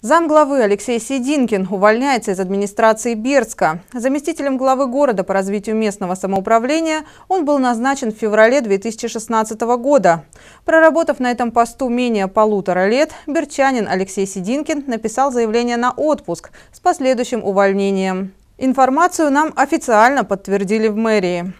Замглавы Алексей Сидинкин увольняется из администрации Бердска. Заместителем главы города по развитию местного самоуправления он был назначен в феврале 2016 года. Проработав на этом посту менее полутора лет, берчанин Алексей Сидинкин написал заявление на отпуск с последующим увольнением. Информацию нам официально подтвердили в мэрии.